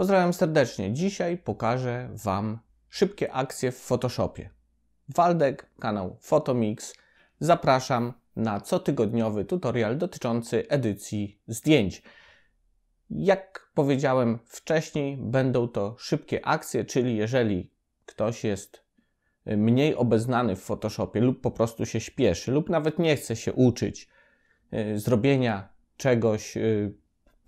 Pozdrawiam serdecznie. Dzisiaj pokażę Wam szybkie akcje w Photoshopie. Waldek, kanał Photomix. Zapraszam na cotygodniowy tutorial dotyczący edycji zdjęć. Jak powiedziałem wcześniej, będą to szybkie akcje, czyli jeżeli ktoś jest mniej obeznany w Photoshopie lub po prostu się śpieszy lub nawet nie chce się uczyć y, zrobienia czegoś y,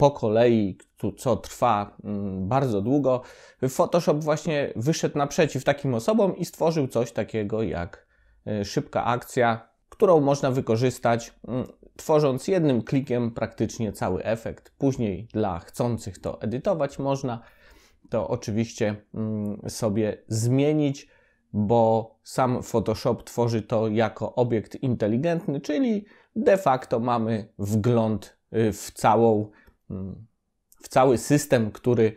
po kolei, co trwa mm, bardzo długo, Photoshop właśnie wyszedł naprzeciw takim osobom i stworzył coś takiego jak y, szybka akcja, którą można wykorzystać, mm, tworząc jednym klikiem praktycznie cały efekt. Później dla chcących to edytować można to oczywiście mm, sobie zmienić, bo sam Photoshop tworzy to jako obiekt inteligentny, czyli de facto mamy wgląd y, w całą w cały system, który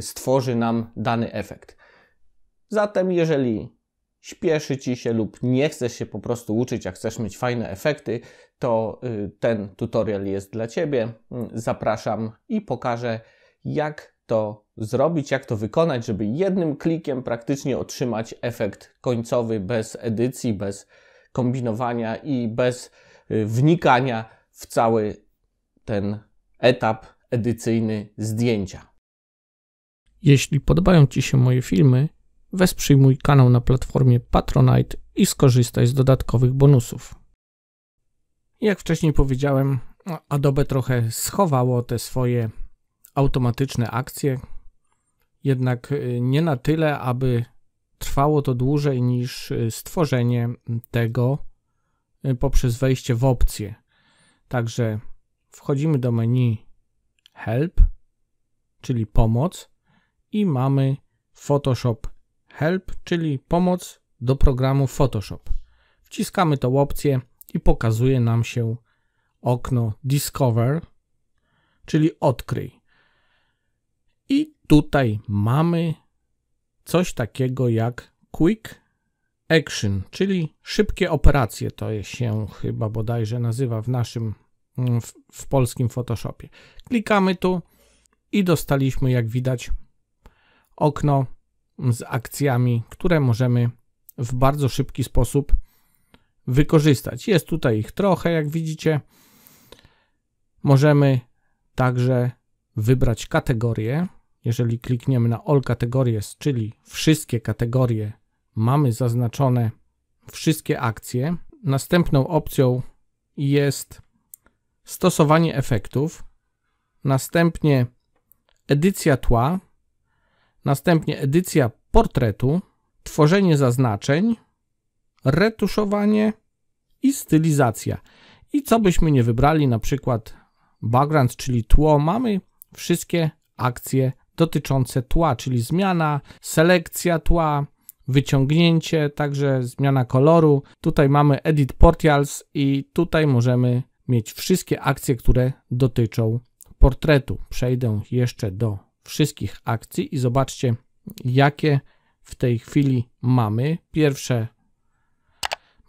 stworzy nam dany efekt. Zatem, jeżeli śpieszy ci się lub nie chcesz się po prostu uczyć, a chcesz mieć fajne efekty, to y, ten tutorial jest dla ciebie. Mm, zapraszam i pokażę, jak to zrobić, jak to wykonać, żeby jednym klikiem praktycznie otrzymać efekt końcowy bez edycji, bez kombinowania i bez y, wnikania w cały ten etap edycyjny zdjęcia. Jeśli podobają Ci się moje filmy, wesprzyj mój kanał na platformie Patronite i skorzystaj z dodatkowych bonusów. Jak wcześniej powiedziałem, Adobe trochę schowało te swoje automatyczne akcje, jednak y, nie na tyle, aby trwało to dłużej niż y, stworzenie tego y, poprzez wejście w opcje. Także wchodzimy do menu help, czyli pomoc i mamy Photoshop help, czyli pomoc do programu Photoshop. Wciskamy tą opcję i pokazuje nam się okno discover, czyli odkryj. I tutaj mamy coś takiego jak quick action, czyli szybkie operacje. To się chyba bodajże nazywa w naszym w, w polskim Photoshopie. Klikamy tu i dostaliśmy, jak widać, okno z akcjami, które możemy w bardzo szybki sposób wykorzystać. Jest tutaj ich trochę, jak widzicie. Możemy także wybrać kategorie. Jeżeli klikniemy na All Categories, czyli wszystkie kategorie, mamy zaznaczone wszystkie akcje. Następną opcją jest stosowanie efektów, następnie edycja tła, następnie edycja portretu, tworzenie zaznaczeń, retuszowanie i stylizacja. I co byśmy nie wybrali, na przykład background, czyli tło, mamy wszystkie akcje dotyczące tła, czyli zmiana, selekcja tła, wyciągnięcie, także zmiana koloru. Tutaj mamy edit portals i tutaj możemy mieć wszystkie akcje, które dotyczą portretu. Przejdę jeszcze do wszystkich akcji i zobaczcie, jakie w tej chwili mamy. Pierwsze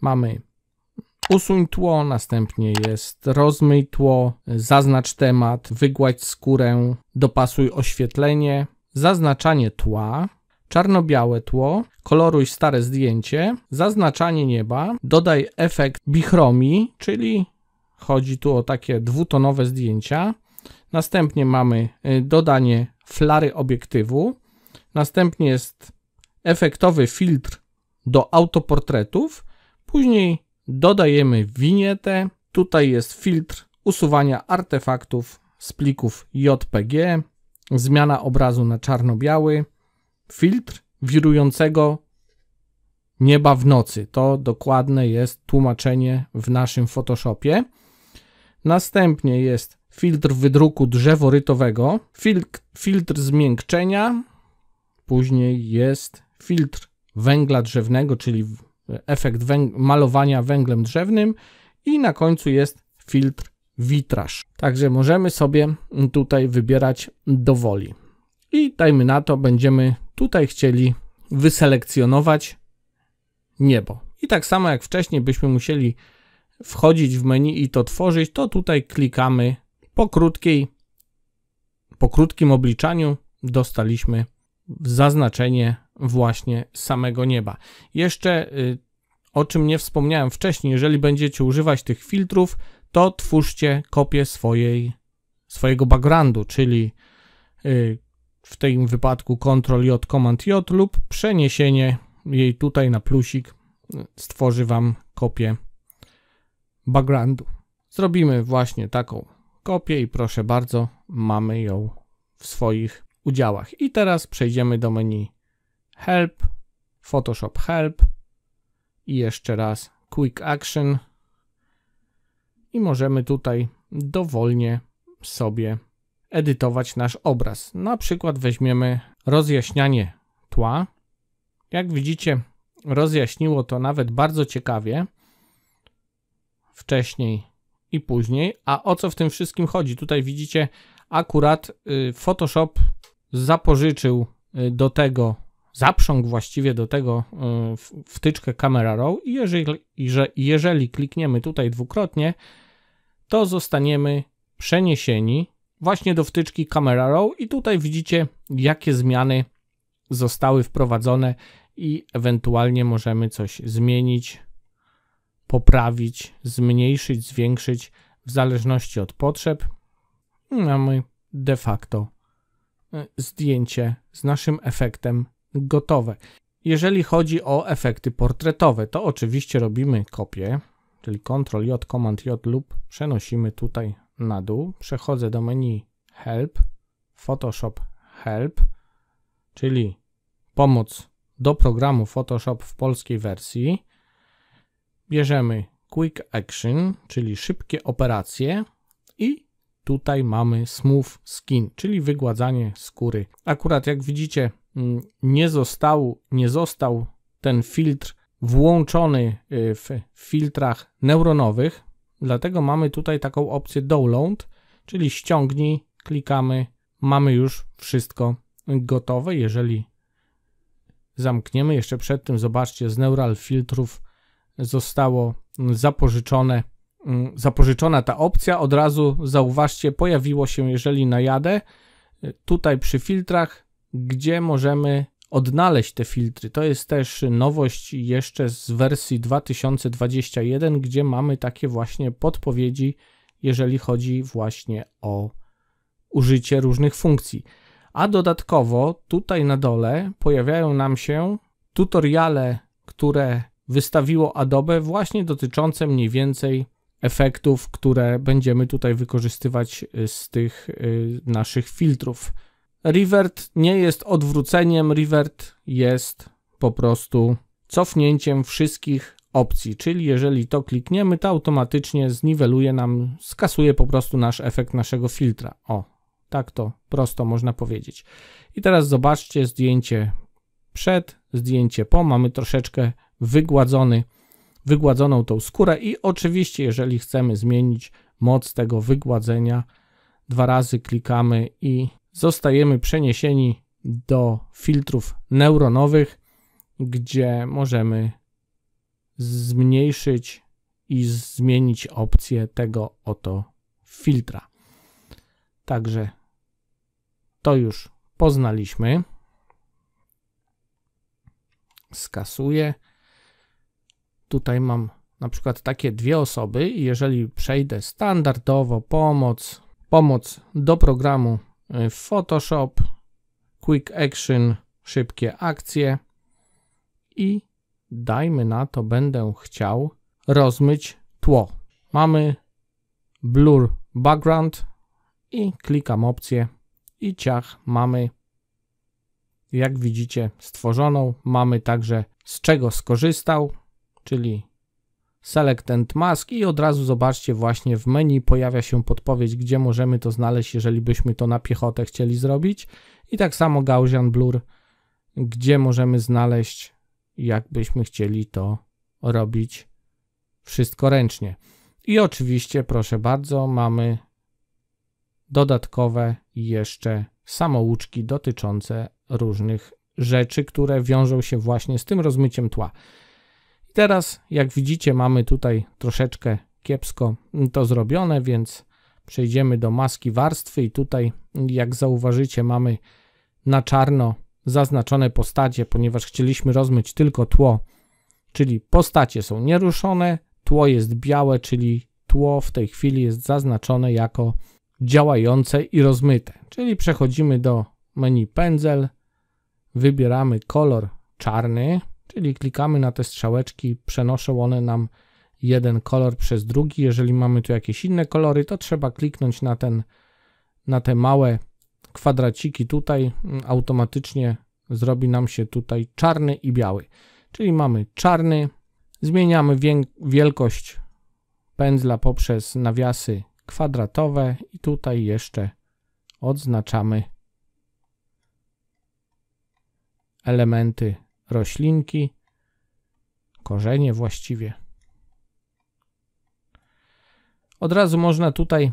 mamy usuń tło, następnie jest rozmyj tło, zaznacz temat, wygładź skórę, dopasuj oświetlenie, zaznaczanie tła, czarno-białe tło, koloruj stare zdjęcie, zaznaczanie nieba, dodaj efekt bichromii, czyli Chodzi tu o takie dwutonowe zdjęcia. Następnie mamy y, dodanie flary obiektywu. Następnie jest efektowy filtr do autoportretów. Później dodajemy winietę. Tutaj jest filtr usuwania artefaktów z plików JPG, zmiana obrazu na czarno-biały, filtr wirującego nieba w nocy. To dokładne jest tłumaczenie w naszym Photoshopie. Następnie jest filtr wydruku drzeworytowego, filtr, filtr zmiękczenia, później jest filtr węgla drzewnego, czyli efekt węg malowania węglem drzewnym i na końcu jest filtr witraż. Także możemy sobie tutaj wybierać dowoli. I dajmy na to, będziemy tutaj chcieli wyselekcjonować niebo. I tak samo jak wcześniej byśmy musieli wchodzić w menu i to tworzyć, to tutaj klikamy po krótkiej, po krótkim obliczaniu dostaliśmy zaznaczenie właśnie samego nieba. Jeszcze y, o czym nie wspomniałem wcześniej, jeżeli będziecie używać tych filtrów, to twórzcie kopię swojej, swojego backgroundu, czyli y, w tym wypadku Ctrl J, Command J lub przeniesienie jej tutaj na plusik y, stworzy Wam kopię backgroundu. Zrobimy właśnie taką kopię i proszę bardzo, mamy ją w swoich udziałach. I teraz przejdziemy do menu Help, Photoshop Help i jeszcze raz Quick Action i możemy tutaj dowolnie sobie edytować nasz obraz. Na przykład weźmiemy rozjaśnianie tła. Jak widzicie, rozjaśniło to nawet bardzo ciekawie wcześniej i później. A o co w tym wszystkim chodzi? Tutaj widzicie, akurat y, Photoshop zapożyczył y, do tego, zaprząg właściwie do tego y, wtyczkę Camera Raw i jeżeli, jeżeli klikniemy tutaj dwukrotnie, to zostaniemy przeniesieni właśnie do wtyczki Camera Raw i tutaj widzicie, jakie zmiany zostały wprowadzone i ewentualnie możemy coś zmienić poprawić, zmniejszyć, zwiększyć w zależności od potrzeb. Mamy de facto e, zdjęcie z naszym efektem gotowe. Jeżeli chodzi o efekty portretowe, to oczywiście robimy kopię, czyli Ctrl J, Command J lub przenosimy tutaj na dół. Przechodzę do menu Help, Photoshop Help, czyli pomoc do programu Photoshop w polskiej wersji bierzemy Quick Action, czyli szybkie operacje i tutaj mamy Smooth Skin, czyli wygładzanie skóry. Akurat jak widzicie mm, nie został, nie został ten filtr włączony y, w filtrach neuronowych, dlatego mamy tutaj taką opcję download, czyli ściągnij, klikamy, mamy już wszystko gotowe. Jeżeli zamkniemy, jeszcze przed tym zobaczcie z neural filtrów zostało zapożyczone, mm, zapożyczona ta opcja. Od razu zauważcie, pojawiło się, jeżeli najadę, y, tutaj przy filtrach, gdzie możemy odnaleźć te filtry. To jest też nowość jeszcze z wersji 2021, gdzie mamy takie właśnie podpowiedzi, jeżeli chodzi właśnie o użycie różnych funkcji. A dodatkowo tutaj na dole pojawiają nam się tutoriale, które wystawiło Adobe właśnie dotyczące mniej więcej efektów, które będziemy tutaj wykorzystywać y, z tych y, naszych filtrów. Revert nie jest odwróceniem, revert jest po prostu cofnięciem wszystkich opcji, czyli jeżeli to klikniemy, to automatycznie zniweluje nam, skasuje po prostu nasz efekt naszego filtra. O, tak to prosto można powiedzieć. I teraz zobaczcie zdjęcie przed, zdjęcie po, mamy troszeczkę wygładzony, wygładzoną tą skórę i oczywiście jeżeli chcemy zmienić moc tego wygładzenia, dwa razy klikamy i zostajemy przeniesieni do filtrów neuronowych, gdzie możemy zmniejszyć i zmienić opcję tego oto filtra. Także to już poznaliśmy. Skasuję. Tutaj mam na przykład takie dwie osoby i jeżeli przejdę standardowo pomoc, pomoc do programu y, Photoshop, Quick Action, szybkie akcje i dajmy na to będę chciał rozmyć tło. Mamy blur background i klikam opcję i ciach mamy jak widzicie stworzoną. Mamy także z czego skorzystał czyli Select and Mask i od razu zobaczcie właśnie w menu pojawia się podpowiedź, gdzie możemy to znaleźć, jeżeli byśmy to na piechotę chcieli zrobić. I tak samo Gaussian Blur, gdzie możemy znaleźć, jakbyśmy chcieli to robić wszystko ręcznie. I oczywiście, proszę bardzo, mamy dodatkowe jeszcze samouczki dotyczące różnych rzeczy, które wiążą się właśnie z tym rozmyciem tła. I teraz, jak widzicie, mamy tutaj troszeczkę kiepsko to zrobione, więc przejdziemy do maski warstwy i tutaj, jak zauważycie, mamy na czarno zaznaczone postacie, ponieważ chcieliśmy rozmyć tylko tło, czyli postacie są nieruszone, tło jest białe, czyli tło w tej chwili jest zaznaczone jako działające i rozmyte. Czyli przechodzimy do menu pędzel, wybieramy kolor czarny, Czyli klikamy na te strzałeczki, przenoszą one nam jeden kolor przez drugi. Jeżeli mamy tu jakieś inne kolory, to trzeba kliknąć na, ten, na te małe kwadraciki tutaj. Mm, automatycznie zrobi nam się tutaj czarny i biały. Czyli mamy czarny, zmieniamy wielkość pędzla poprzez nawiasy kwadratowe i tutaj jeszcze odznaczamy elementy roślinki, korzenie właściwie. Od razu można tutaj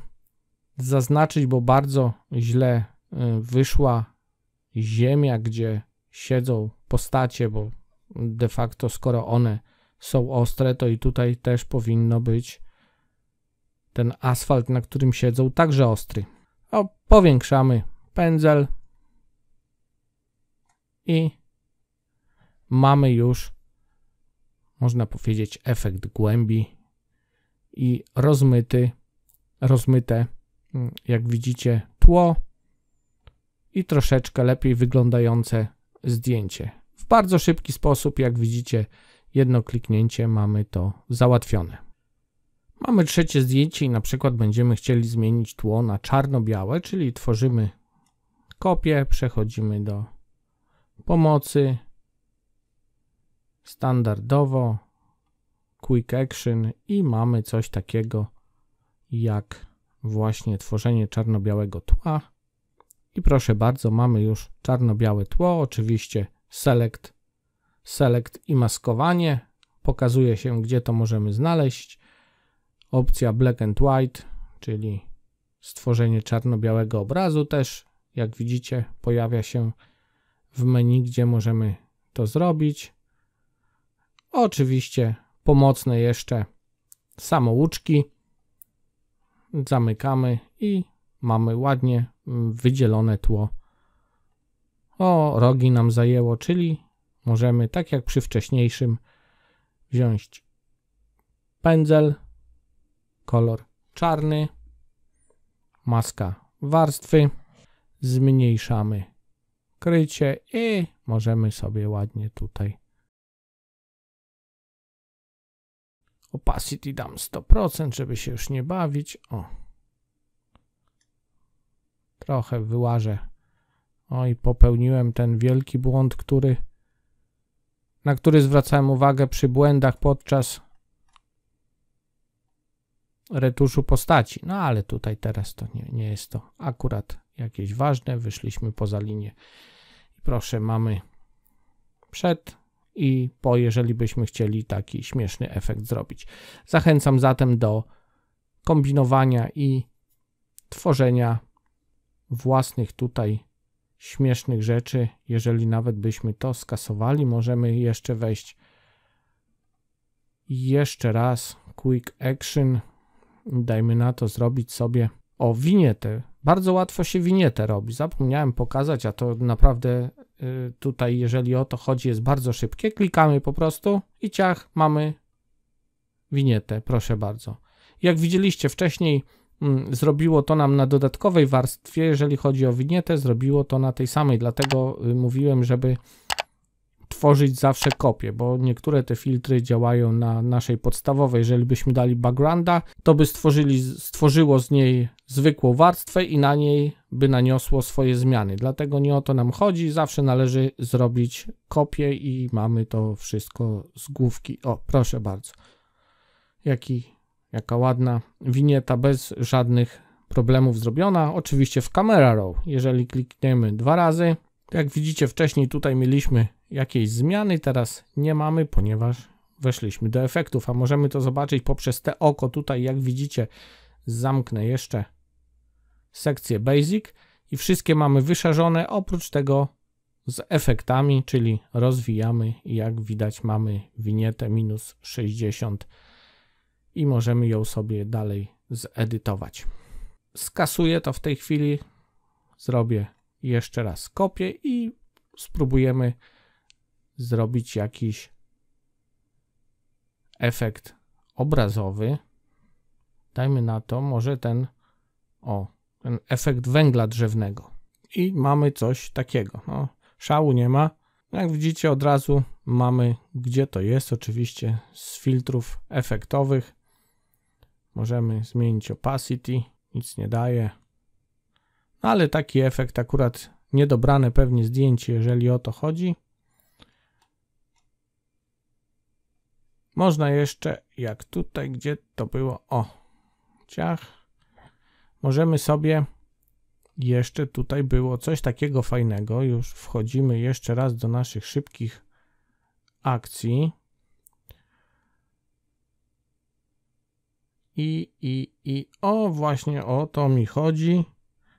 zaznaczyć, bo bardzo źle y, wyszła ziemia, gdzie siedzą postacie, bo de facto skoro one są ostre, to i tutaj też powinno być ten asfalt, na którym siedzą, także ostry. O, powiększamy pędzel i mamy już, można powiedzieć, efekt głębi i rozmyty, rozmyte, mm, jak widzicie, tło i troszeczkę lepiej wyglądające zdjęcie. W bardzo szybki sposób, jak widzicie, jedno kliknięcie mamy to załatwione. Mamy trzecie zdjęcie i na przykład będziemy chcieli zmienić tło na czarno-białe, czyli tworzymy kopię, przechodzimy do pomocy, standardowo quick action i mamy coś takiego jak właśnie tworzenie czarno-białego tła. I proszę bardzo, mamy już czarno-białe tło, oczywiście select, select i maskowanie. Pokazuje się, gdzie to możemy znaleźć. Opcja black and white, czyli stworzenie czarno-białego obrazu też, jak widzicie, pojawia się w menu, gdzie możemy to zrobić. Oczywiście pomocne jeszcze samouczki. Zamykamy i mamy ładnie mm, wydzielone tło. O, rogi nam zajęło, czyli możemy, tak jak przy wcześniejszym, wziąć pędzel, kolor czarny, maska warstwy, zmniejszamy krycie i możemy sobie ładnie tutaj Opacity dam 100%, żeby się już nie bawić. O. Trochę wyłażę. Oj, popełniłem ten wielki błąd, który na który zwracałem uwagę przy błędach podczas retuszu postaci. No ale tutaj teraz to nie, nie jest to akurat jakieś ważne. Wyszliśmy poza linię. Proszę, mamy przed i po, jeżeli byśmy chcieli taki śmieszny efekt zrobić. Zachęcam zatem do kombinowania i tworzenia własnych tutaj śmiesznych rzeczy. Jeżeli nawet byśmy to skasowali, możemy jeszcze wejść jeszcze raz quick action. Dajmy na to zrobić sobie o winietę. Bardzo łatwo się winietę robi. Zapomniałem pokazać, a to naprawdę Y, tutaj, jeżeli o to chodzi, jest bardzo szybkie. Klikamy po prostu i ciach, mamy winietę, proszę bardzo. Jak widzieliście wcześniej, mm, zrobiło to nam na dodatkowej warstwie, jeżeli chodzi o winietę, zrobiło to na tej samej, dlatego y, mówiłem, żeby tworzyć zawsze kopię, bo niektóre te filtry działają na naszej podstawowej. Jeżeli byśmy dali backgrounda, to by stworzyli, stworzyło z niej zwykłą warstwę i na niej by naniosło swoje zmiany. Dlatego nie o to nam chodzi. Zawsze należy zrobić kopię i mamy to wszystko z główki. O, proszę bardzo. Jaki, jaka ładna winieta bez żadnych problemów zrobiona. Oczywiście w Camera Raw. Jeżeli klikniemy dwa razy, jak widzicie wcześniej tutaj mieliśmy Jakiejś zmiany teraz nie mamy, ponieważ weszliśmy do efektów, a możemy to zobaczyć poprzez te oko tutaj, jak widzicie, zamknę jeszcze sekcję Basic i wszystkie mamy wyszerzone, oprócz tego z efektami, czyli rozwijamy i jak widać mamy winietę minus 60 i możemy ją sobie dalej zedytować. Skasuję to w tej chwili, zrobię jeszcze raz kopię i spróbujemy zrobić jakiś efekt obrazowy. Dajmy na to może ten, o, ten efekt węgla drzewnego. I mamy coś takiego. No, szału nie ma. Jak widzicie, od razu mamy, gdzie to jest. Oczywiście z filtrów efektowych. Możemy zmienić opacity. Nic nie daje. No, ale taki efekt akurat niedobrane pewnie zdjęcie, jeżeli o to chodzi. Można jeszcze, jak tutaj, gdzie to było, o, ciach, możemy sobie, jeszcze tutaj było coś takiego fajnego, już wchodzimy jeszcze raz do naszych szybkich akcji. I, i, i, o, właśnie o to mi chodzi,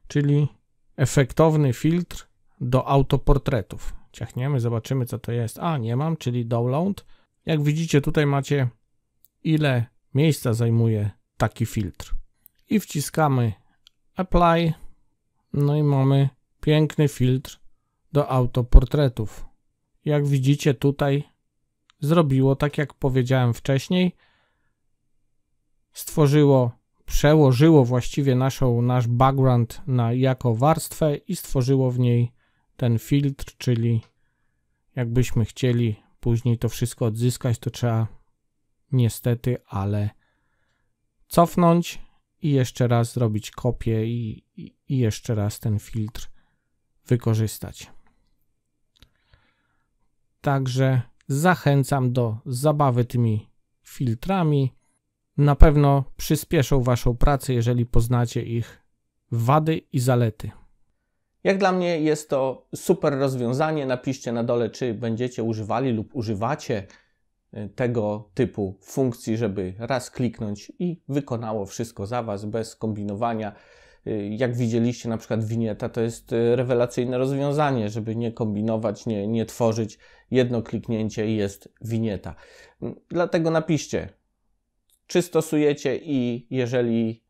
czyli efektowny filtr do autoportretów. Ciachniemy, zobaczymy co to jest. A, nie mam, czyli download jak widzicie, tutaj macie ile miejsca zajmuje taki filtr. I wciskamy apply. No i mamy piękny filtr do autoportretów. Jak widzicie tutaj zrobiło, tak jak powiedziałem wcześniej, stworzyło, przełożyło właściwie naszą, nasz background na, jako warstwę i stworzyło w niej ten filtr, czyli jakbyśmy chcieli później to wszystko odzyskać, to trzeba niestety, ale cofnąć i jeszcze raz zrobić kopię i, i, i jeszcze raz ten filtr wykorzystać. Także zachęcam do zabawy tymi filtrami. Na pewno przyspieszą Waszą pracę, jeżeli poznacie ich wady i zalety. Jak dla mnie jest to super rozwiązanie. Napiszcie na dole, czy będziecie używali lub używacie y, tego typu funkcji, żeby raz kliknąć i wykonało wszystko za Was bez kombinowania. Y, jak widzieliście, na przykład winieta to jest y, rewelacyjne rozwiązanie, żeby nie kombinować, nie, nie tworzyć. Jedno kliknięcie i jest winieta. Dlatego napiszcie, czy stosujecie i jeżeli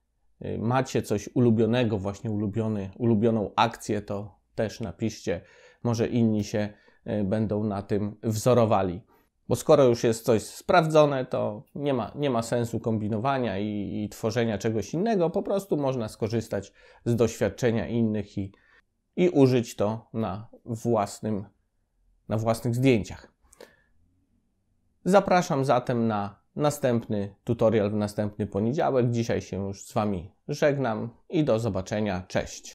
Y, macie coś ulubionego, właśnie ulubiony, ulubioną akcję, to też napiszcie. Może inni się y, będą na tym wzorowali. Bo skoro już jest coś sprawdzone, to nie ma, nie ma sensu kombinowania i, i tworzenia czegoś innego. Po prostu można skorzystać z doświadczenia innych i, i użyć to na, własnym, na własnych zdjęciach. Zapraszam zatem na następny tutorial w następny poniedziałek. Dzisiaj się już z Wami żegnam i do zobaczenia. Cześć!